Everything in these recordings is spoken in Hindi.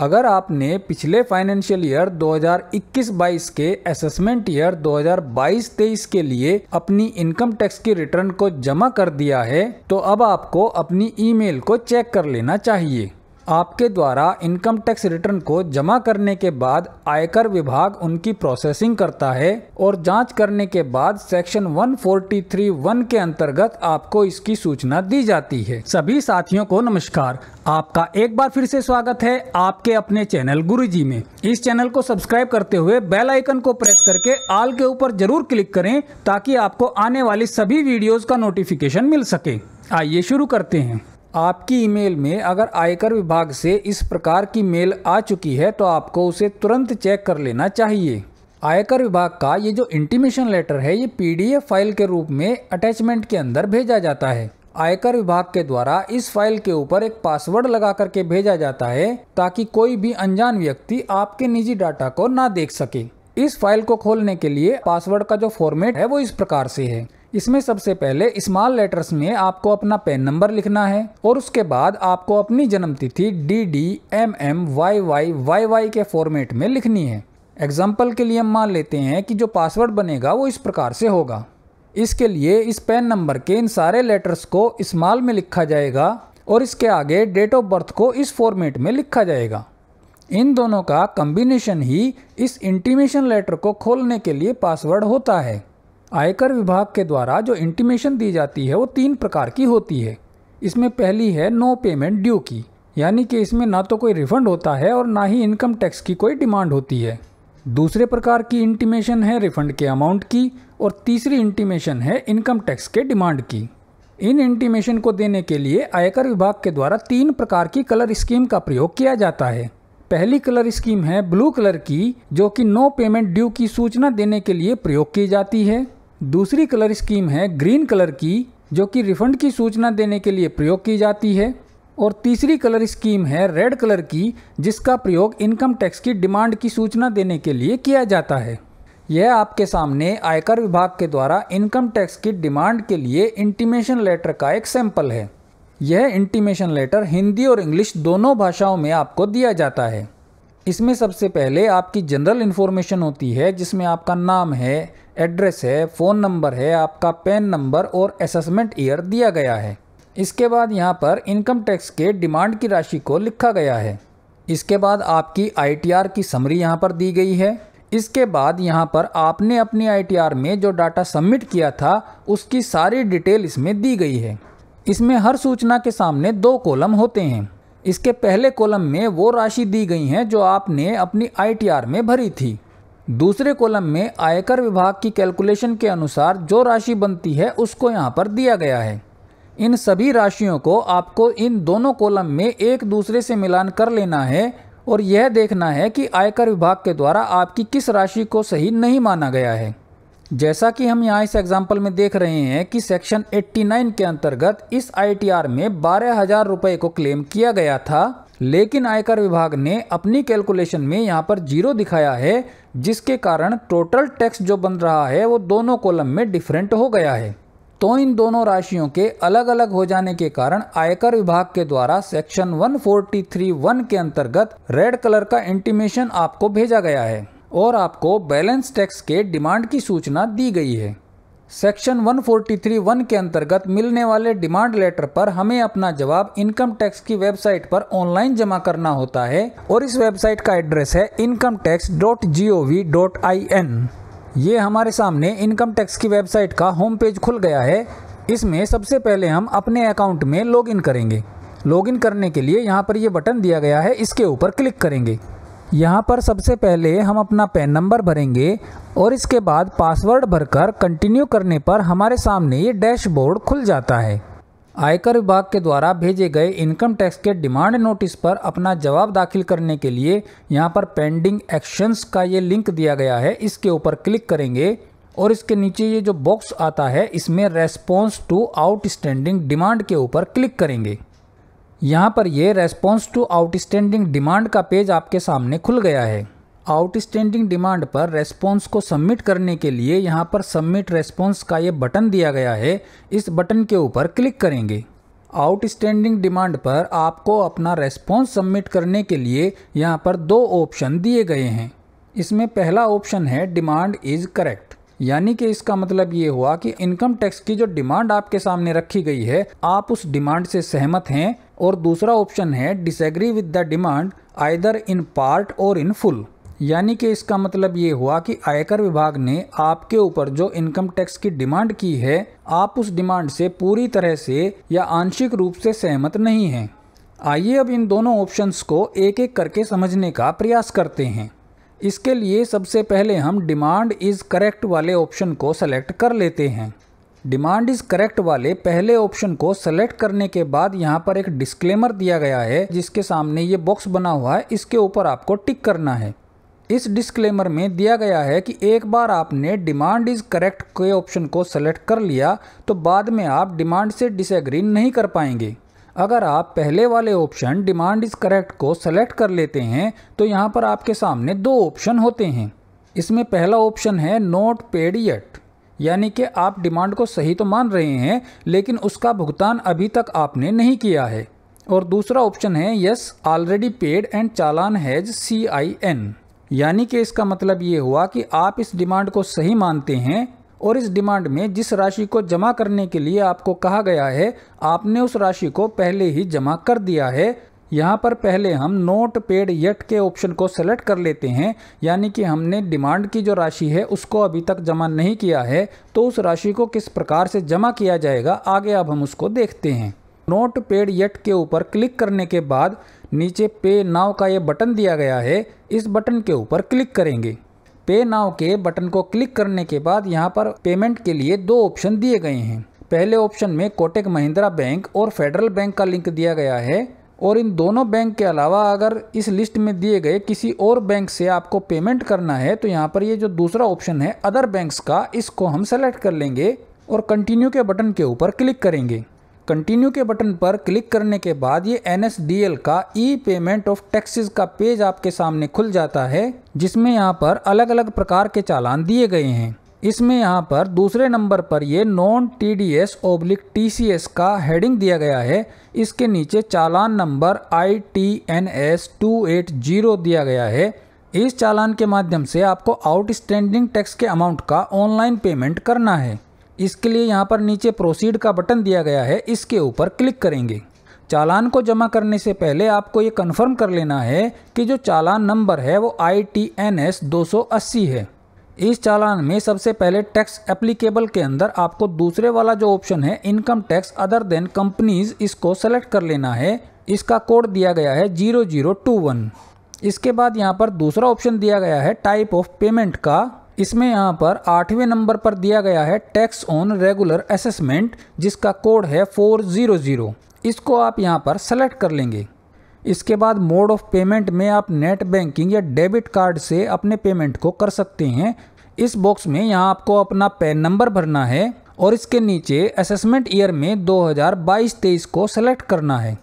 अगर आपने पिछले फाइनेंशियल ईयर 2021-22 के असेसमेंट ईयर 2022-23 के लिए अपनी इनकम टैक्स की रिटर्न को जमा कर दिया है तो अब आपको अपनी ईमेल को चेक कर लेना चाहिए आपके द्वारा इनकम टैक्स रिटर्न को जमा करने के बाद आयकर विभाग उनकी प्रोसेसिंग करता है और जांच करने के बाद सेक्शन 143.1 के अंतर्गत आपको इसकी सूचना दी जाती है सभी साथियों को नमस्कार आपका एक बार फिर से स्वागत है आपके अपने चैनल गुरुजी में इस चैनल को सब्सक्राइब करते हुए बेल आइकन को प्रेस करके आल के ऊपर जरूर क्लिक करें ताकि आपको आने वाली सभी वीडियोज का नोटिफिकेशन मिल सके आइए शुरू करते हैं आपकी ईमेल में अगर आयकर विभाग से इस प्रकार की मेल आ चुकी है तो आपको उसे तुरंत चेक कर लेना चाहिए आयकर विभाग का ये जो इंटीमेशन लेटर है ये पीडीएफ फाइल के रूप में अटैचमेंट के अंदर भेजा जाता है आयकर विभाग के द्वारा इस फाइल के ऊपर एक पासवर्ड लगा करके भेजा जाता है ताकि कोई भी अनजान व्यक्ति आपके निजी डाटा को ना देख सके इस फाइल को खोलने के लिए पासवर्ड का जो फॉर्मेट है वो इस प्रकार से है इसमें सबसे पहले स्मॉल लेटर्स में आपको अपना पेन नंबर लिखना है और उसके बाद आपको अपनी जन्म तिथि D D M M Y Y Y Y के फॉर्मेट में लिखनी है एग्जाम्पल के लिए हम मान लेते हैं कि जो पासवर्ड बनेगा वो इस प्रकार से होगा इसके लिए इस पेन नंबर के इन सारे लेटर्स को स्मॉल में लिखा जाएगा और इसके आगे डेट ऑफ बर्थ को इस फॉर्मेट में लिखा जाएगा इन दोनों का कम्बिनेशन ही इस इंटीमेशन लेटर को खोलने के लिए पासवर्ड होता है आयकर विभाग के द्वारा जो इंटीमेशन दी जाती है वो तीन प्रकार की होती है इसमें पहली है नो पेमेंट ड्यू की यानी कि इसमें ना तो कोई रिफंड होता है और ना ही इनकम टैक्स की कोई डिमांड होती है दूसरे प्रकार की इंटीमेशन है रिफंड के अमाउंट की और तीसरी इंटीमेशन है इनकम टैक्स के डिमांड की इन इंटीमेशन को देने के लिए आयकर विभाग के द्वारा तीन प्रकार की कलर स्कीम का प्रयोग किया जाता है पहली कलर स्कीम है ब्लू कलर की जो कि नो पेमेंट ड्यू की सूचना देने के लिए प्रयोग की जाती है दूसरी कलर स्कीम है ग्रीन कलर की जो कि रिफंड की सूचना देने के लिए प्रयोग की जाती है और तीसरी कलर स्कीम है रेड कलर की जिसका प्रयोग इनकम टैक्स की डिमांड की सूचना देने के लिए किया जाता है यह आपके सामने आयकर विभाग के द्वारा इनकम टैक्स की डिमांड के लिए इंटीमेशन लेटर का एक सैंपल है यह इंटीमेशन लेटर हिंदी और इंग्लिश दोनों भाषाओं में आपको दिया जाता है इसमें सबसे पहले आपकी जनरल इन्फॉर्मेशन होती है जिसमें आपका नाम है एड्रेस है फ़ोन नंबर है आपका पैन नंबर और असेसमेंट ईयर दिया गया है इसके बाद यहाँ पर इनकम टैक्स के डिमांड की राशि को लिखा गया है इसके बाद आपकी आईटीआर की समरी यहाँ पर दी गई है इसके बाद यहाँ पर आपने अपनी आईटीआर में जो डाटा सबमिट किया था उसकी सारी डिटेल इसमें दी गई है इसमें हर सूचना के सामने दो कॉलम होते हैं इसके पहले कॉलम में वो राशि दी गई हैं जो आपने अपनी आईटीआर में भरी थी दूसरे कॉलम में आयकर विभाग की कैलकुलेशन के अनुसार जो राशि बनती है उसको यहाँ पर दिया गया है इन सभी राशियों को आपको इन दोनों कॉलम में एक दूसरे से मिलान कर लेना है और यह देखना है कि आयकर विभाग के द्वारा आपकी किस राशि को सही नहीं माना गया है जैसा कि हम यहाँ इस एग्जाम्पल में देख रहे हैं कि सेक्शन 89 के अंतर्गत इस आईटीआर में बारह हजार रुपये को क्लेम किया गया था लेकिन आयकर विभाग ने अपनी कैलकुलेशन में यहाँ पर जीरो दिखाया है जिसके कारण टोटल टैक्स जो बन रहा है वो दोनों कॉलम में डिफरेंट हो गया है तो इन दोनों राशियों के अलग अलग हो जाने के कारण आयकर विभाग के द्वारा सेक्शन 143.1 के अंतर्गत रेड कलर का इंटीमेशन आपको भेजा गया है और आपको बैलेंस टैक्स के डिमांड की सूचना दी गई है सेक्शन 143.1 के अंतर्गत मिलने वाले डिमांड लेटर पर हमें अपना जवाब इनकम टैक्स की वेबसाइट पर ऑनलाइन जमा करना होता है और इस वेबसाइट का एड्रेस है income tax dot G O V dot I N ये हमारे सामने इनकम टैक्स की वेबसाइट का होम पेज खुल गया है इसमें सबसे पहले हम अपने अकाउंट में लॉगिन करेंगे लॉगिन करने के लिए यहाँ पर यह बटन दिया गया है इसके ऊपर क्लिक करेंगे यहाँ पर सबसे पहले हम अपना पेन नंबर भरेंगे और इसके बाद पासवर्ड भरकर कंटिन्यू करने पर हमारे सामने ये डैशबोर्ड खुल जाता है आयकर विभाग के द्वारा भेजे गए इनकम टैक्स के डिमांड नोटिस पर अपना जवाब दाखिल करने के लिए यहाँ पर पेंडिंग एक्शंस का ये लिंक दिया गया है इसके ऊपर क्लिक करेंगे और इसके नीचे ये जो बॉक्स आता है इसमें रेस्पॉन्स टू आउटस्टैंडिंग डिमांड के ऊपर क्लिक करेंगे यहाँ पर यह रेस्पॉन्स टू आउटस्टैंडिंग डिमांड का पेज आपके सामने खुल गया है आउटस्टैंडिंग डिमांड पर रेस्पॉन्स को सबमिट करने के लिए यहाँ पर सबमिट रेस्पॉन्स का ये बटन दिया गया है इस बटन के ऊपर क्लिक करेंगे आउटस्टैंडिंग डिमांड पर आपको अपना रेस्पॉन्स सबमिट करने के लिए यहाँ पर दो ऑप्शन दिए गए हैं इसमें पहला ऑप्शन है डिमांड इज़ करेक्ट यानी कि इसका मतलब ये हुआ कि इनकम टैक्स की जो डिमांड आपके सामने रखी गई है आप उस डिमांड से सहमत हैं और दूसरा ऑप्शन है disagree with the demand either in part और इन फुल यानी कि इसका मतलब ये हुआ कि आयकर विभाग ने आपके ऊपर जो इनकम टैक्स की डिमांड की है आप उस डिमांड से पूरी तरह से या आंशिक रूप से सहमत नहीं हैं आइए अब इन दोनों ऑप्शंस को एक एक करके समझने का प्रयास करते हैं इसके लिए सबसे पहले हम डिमांड इज़ करेक्ट वाले ऑप्शन को सेलेक्ट कर लेते हैं डिमांड इज करेक्ट वाले पहले ऑप्शन को सेलेक्ट करने के बाद यहाँ पर एक डिस्क्लेमर दिया गया है जिसके सामने ये बॉक्स बना हुआ है इसके ऊपर आपको टिक करना है इस डिस्क्लेमर में दिया गया है कि एक बार आपने डिमांड इज़ करेक्ट के ऑप्शन को सेलेक्ट कर लिया तो बाद में आप डिमांड से डिसएग्री नहीं कर पाएंगे अगर आप पहले वाले ऑप्शन डिमांड इज़ करेक्ट को सेलेक्ट कर लेते हैं तो यहाँ पर आपके सामने दो ऑप्शन होते हैं इसमें पहला ऑप्शन है नोट पेड यट यानी कि आप डिमांड को सही तो मान रहे हैं लेकिन उसका भुगतान अभी तक आपने नहीं किया है और दूसरा ऑप्शन है yes already paid and challan has C I N यानी कि इसका मतलब ये हुआ कि आप इस डिमांड को सही मानते हैं और इस डिमांड में जिस राशि को जमा करने के लिए आपको कहा गया है आपने उस राशि को पहले ही जमा कर दिया है यहाँ पर पहले हम नोट पेड यट के ऑप्शन को सेलेक्ट कर लेते हैं यानी कि हमने डिमांड की जो राशि है उसको अभी तक जमा नहीं किया है तो उस राशि को किस प्रकार से जमा किया जाएगा आगे अब हम उसको देखते हैं नोट पेड यट के ऊपर क्लिक करने के बाद नीचे पे नाव का ये बटन दिया गया है इस बटन के ऊपर क्लिक करेंगे पे नाव के बटन को क्लिक करने के बाद यहाँ पर पेमेंट के लिए दो ऑप्शन दिए गए हैं पहले ऑप्शन में कोटेक महिंद्रा बैंक और फेडरल बैंक का लिंक दिया गया है और इन दोनों बैंक के अलावा अगर इस लिस्ट में दिए गए किसी और बैंक से आपको पेमेंट करना है तो यहाँ पर ये जो दूसरा ऑप्शन है अदर बैंक्स का इसको हम सेलेक्ट कर लेंगे और कंटिन्यू के बटन के ऊपर क्लिक करेंगे कंटिन्यू के बटन पर क्लिक करने के बाद ये एन का ई पेमेंट ऑफ टैक्सेस का पेज आपके सामने खुल जाता है जिसमें यहाँ पर अलग अलग प्रकार के चालान दिए गए हैं इसमें यहाँ पर दूसरे नंबर पर ये non T D S oblique T C S का हेडिंग दिया गया है इसके नीचे challan number I T N S two eight zero दिया गया है इस चालान के माध्यम से आपको आउटस्टैंडिंग टैक्स के अमाउंट का ऑनलाइन पेमेंट करना है इसके लिए यहाँ पर नीचे प्रोसीड का बटन दिया गया है इसके ऊपर क्लिक करेंगे चालान को जमा करने से पहले आपको ये कन्फर्म कर लेना है कि जो चालान नंबर है वो आई टी एन एस दो सौ अस्सी है इस चालान में सबसे पहले टैक्स एप्लीकेबल के अंदर आपको दूसरे वाला जो ऑप्शन है income tax other than companies इसको सेलेक्ट कर लेना है इसका कोड दिया गया है जीरो जीरो टू वन इसके बाद यहाँ पर दूसरा ऑप्शन दिया गया है टाइप ऑफ पेमेंट का इसमें यहाँ पर आठवें नंबर पर दिया गया है टैक्स ऑन रेगुलर असेसमेंट जिसका कोड है फोर ज़ीरो ज़ीरो इसको आप यहाँ पर सेलेक्ट कर लेंगे इसके बाद मोड ऑफ पेमेंट में आप नेट बैंकिंग या डेबिट कार्ड से अपने पेमेंट को कर सकते हैं इस बॉक्स में यहाँ आपको अपना पैन नंबर भरना है और इसके नीचे असेसमेंट ईयर में 2022-23 को सेलेक्ट करना है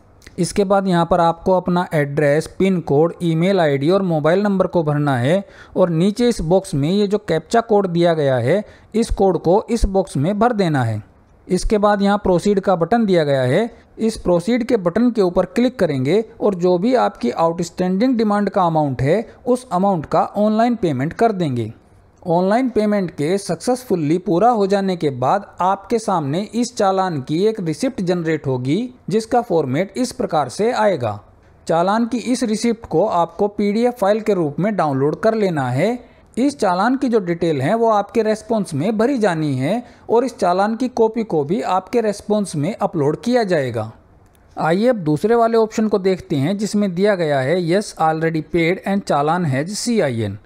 इसके बाद यहाँ पर आपको अपना address pin code email ID और मोबाइल नंबर को भरना है और नीचे इस बॉक्स में ये जो कैप्चा कोड दिया गया है इस कोड को इस बॉक्स में भर देना है इसके बाद यहाँ प्रोसीड का बटन दिया गया है इस प्रोसीड के बटन के ऊपर क्लिक करेंगे और जो भी आपकी आउटस्टैंडिंग डिमांड का अमाउंट है उस अमाउंट का ऑनलाइन पेमेंट कर देंगे ऑनलाइन पेमेंट के सक्सेसफुली पूरा हो जाने के बाद आपके सामने इस चालान की एक रिसिप्ट जनरेट होगी जिसका फॉर्मेट इस प्रकार से आएगा चालान की इस रिसिप्ट को आपको पीडीएफ फाइल के रूप में डाउनलोड कर लेना है इस चालान की जो डिटेल है वो आपके रेस्पॉन्स में भरी जानी है और इस चालान की कॉपी को भी आपके रेस्पॉन्स में अपलोड किया जाएगा आइए अब दूसरे वाले ऑप्शन को देखते हैं जिसमें दिया गया है yes already paid and challan has C I N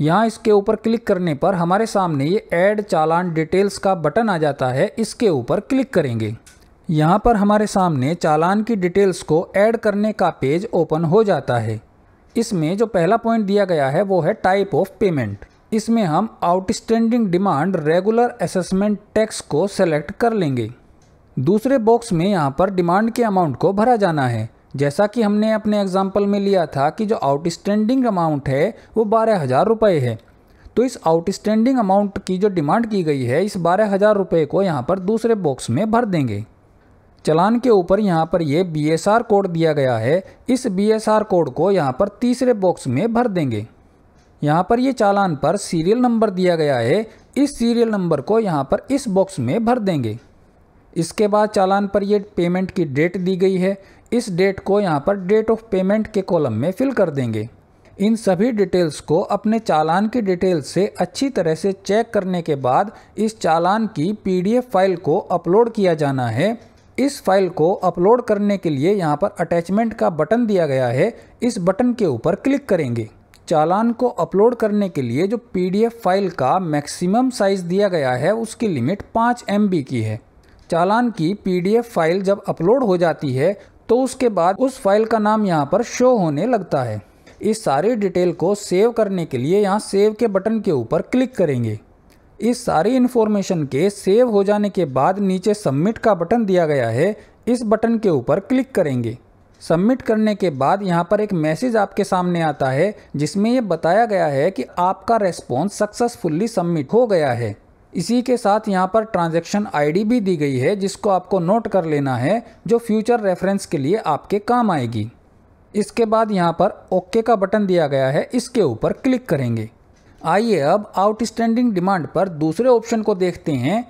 यहाँ इसके ऊपर क्लिक करने पर हमारे सामने ये ऐड चालान डिटेल्स का बटन आ जाता है इसके ऊपर क्लिक करेंगे यहाँ पर हमारे सामने चालान की डिटेल्स को ऐड करने का पेज ओपन हो जाता है इसमें जो पहला पॉइंट दिया गया है वो है टाइप ऑफ पेमेंट इसमें हम outstanding demand regular assessment tax को सेलेक्ट कर लेंगे दूसरे बॉक्स में यहाँ पर डिमांड के अमाउंट को भरा जाना है जैसा कि हमने अपने एग्जाम्पल में लिया था कि जो आउटस्टैंडिंग अमाउंट है वो बारह हज़ार रुपये है तो इस आउटस्टैंडिंग अमाउंट की जो डिमांड की गई है इस बारह हज़ार रुपये को यहाँ पर दूसरे बॉक्स में भर देंगे चलान के ऊपर यहाँ पर ये बी कोड दिया गया है इस बी कोड को यहाँ पर तीसरे बॉक्स में भर देंगे यहाँ पर ये चालान पर सीरियल नंबर दिया गया है इस सीरियल नंबर को यहाँ पर इस बॉक्स में भर देंगे इसके बाद चालान पर ये पेमेंट की डेट दी गई है इस डेट को यहाँ पर डेट ऑफ पेमेंट के कॉलम में फिल कर देंगे इन सभी डिटेल्स को अपने चालान की डिटेल से अच्छी तरह से चेक करने के बाद इस चालान की पीडीएफ फाइल को अपलोड किया जाना है इस फाइल को अपलोड करने के लिए यहाँ पर अटैचमेंट का बटन दिया गया है इस बटन के ऊपर क्लिक करेंगे चालान को अपलोड करने के लिए जो पीडीएफ फाइल का मैक्सिमम साइज़ दिया गया है उसकी लिमिट पाँच एम की है चालान की पीडीएफ फाइल जब अपलोड हो जाती है तो उसके बाद उस फाइल का नाम यहाँ पर शो होने लगता है इस सारी डिटेल को सेव करने के लिए यहाँ सेव के बटन के ऊपर क्लिक करेंगे इस सारी इन्फॉर्मेशन के सेव हो जाने के बाद नीचे सबमिट का बटन दिया गया है इस बटन के ऊपर क्लिक करेंगे सबमिट करने के बाद यहाँ पर एक मैसेज आपके सामने आता है जिसमें ये बताया गया है कि आपका रेस्पॉन्स सक्सेसफुल्ली सबमिट हो गया है इसी के साथ यहाँ पर ट्रांजैक्शन आईडी भी दी गई है जिसको आपको नोट कर लेना है जो फ्यूचर रेफरेंस के लिए आपके काम आएगी इसके बाद यहाँ पर ओके का बटन दिया गया है इसके ऊपर क्लिक करेंगे आइए अब आउटस्टैंडिंग डिमांड पर दूसरे ऑप्शन को देखते हैं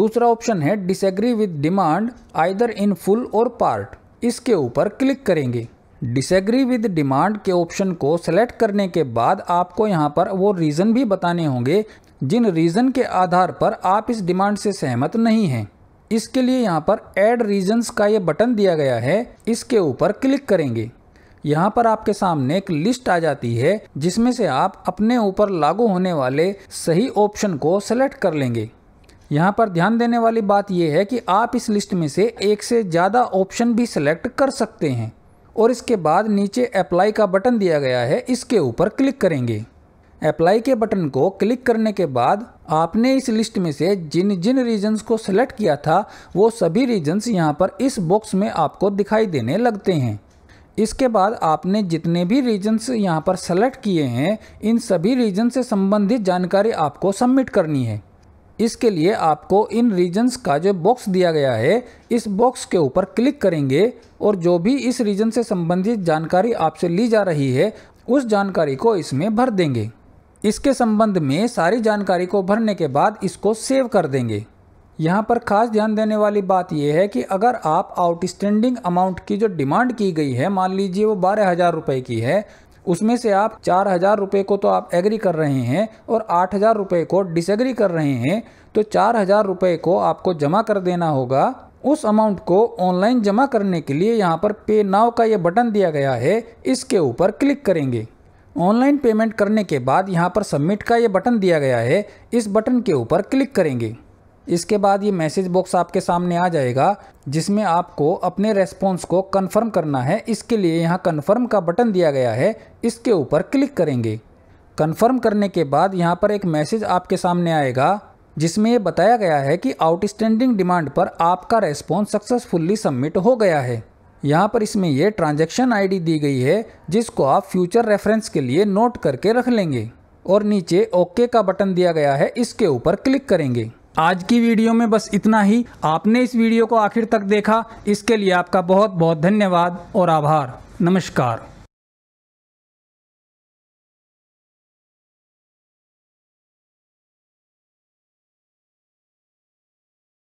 दूसरा ऑप्शन है disagree with demand either in full और पार्ट इसके ऊपर क्लिक करेंगे डिसएग्री विद डिमांड के ऑप्शन को सेलेक्ट करने के बाद आपको यहाँ पर वो रीज़न भी बताने होंगे जिन रीज़न के आधार पर आप इस डिमांड से सहमत नहीं हैं इसके लिए यहाँ पर एड रीजन्स का ये बटन दिया गया है इसके ऊपर क्लिक करेंगे यहाँ पर आपके सामने एक लिस्ट आ जाती है जिसमें से आप अपने ऊपर लागू होने वाले सही ऑप्शन को सेलेक्ट कर लेंगे यहाँ पर ध्यान देने वाली बात यह है कि आप इस लिस्ट में से एक से ज़्यादा ऑप्शन भी सिलेक्ट कर सकते हैं और इसके बाद नीचे अप्लाई का बटन दिया गया है इसके ऊपर क्लिक करेंगे अप्लाई के बटन को क्लिक करने के बाद आपने इस लिस्ट में से जिन जिन रीजन्स को सिलेक्ट किया था वो सभी रीजन्स यहाँ पर इस बॉक्स में आपको दिखाई देने लगते हैं इसके बाद आपने जितने भी रीजन्स यहाँ पर सेलेक्ट किए हैं इन सभी रीजन से संबंधित जानकारी आपको सबमिट करनी है इसके लिए आपको इन रीजन्स का जो बॉक्स दिया गया है इस बॉक्स के ऊपर क्लिक करेंगे और जो भी इस रीजन से संबंधित जानकारी आपसे ली जा रही है उस जानकारी को इसमें भर देंगे इसके संबंध में सारी जानकारी को भरने के बाद इसको सेव कर देंगे यहाँ पर खास ध्यान देने वाली बात यह है कि अगर आप आउटस्टैंडिंग अमाउंट की जो डिमांड की गई है मान लीजिए वो बारह हज़ार रुपये की है उसमें से आप चार हज़ार रुपये को तो आप एग्री कर रहे हैं और आठ हज़ार रुपये को डिसएग्री कर रहे हैं तो चार हज़ार रुपये को आपको जमा कर देना होगा उस अमाउंट को ऑनलाइन जमा करने के लिए यहाँ पर पे नाव का ये बटन दिया गया है इसके ऊपर क्लिक करेंगे ऑनलाइन पेमेंट करने के बाद यहाँ पर सबमिट का ये बटन दिया गया है इस बटन के ऊपर क्लिक करेंगे इसके बाद ये मैसेज बॉक्स आपके सामने आ जाएगा जिसमें आपको अपने रेस्पॉन्स को कन्फर्म करना है इसके लिए यहाँ कन्फर्म का बटन दिया गया है इसके ऊपर क्लिक करेंगे कन्फर्म करने के बाद यहाँ पर एक मैसेज आपके सामने आएगा जिसमें ये बताया गया है कि आउटस्टैंडिंग डिमांड पर आपका रेस्पॉन्स सक्सेसफुल्ली सबमिट हो गया है यहाँ पर इसमें यह ट्रांजैक्शन आईडी दी गई है जिसको आप फ्यूचर रेफरेंस के लिए नोट करके रख लेंगे और नीचे ओके का बटन दिया गया है इसके ऊपर क्लिक करेंगे आज की वीडियो में बस इतना ही आपने इस वीडियो को आखिर तक देखा इसके लिए आपका बहुत बहुत धन्यवाद और आभार नमस्कार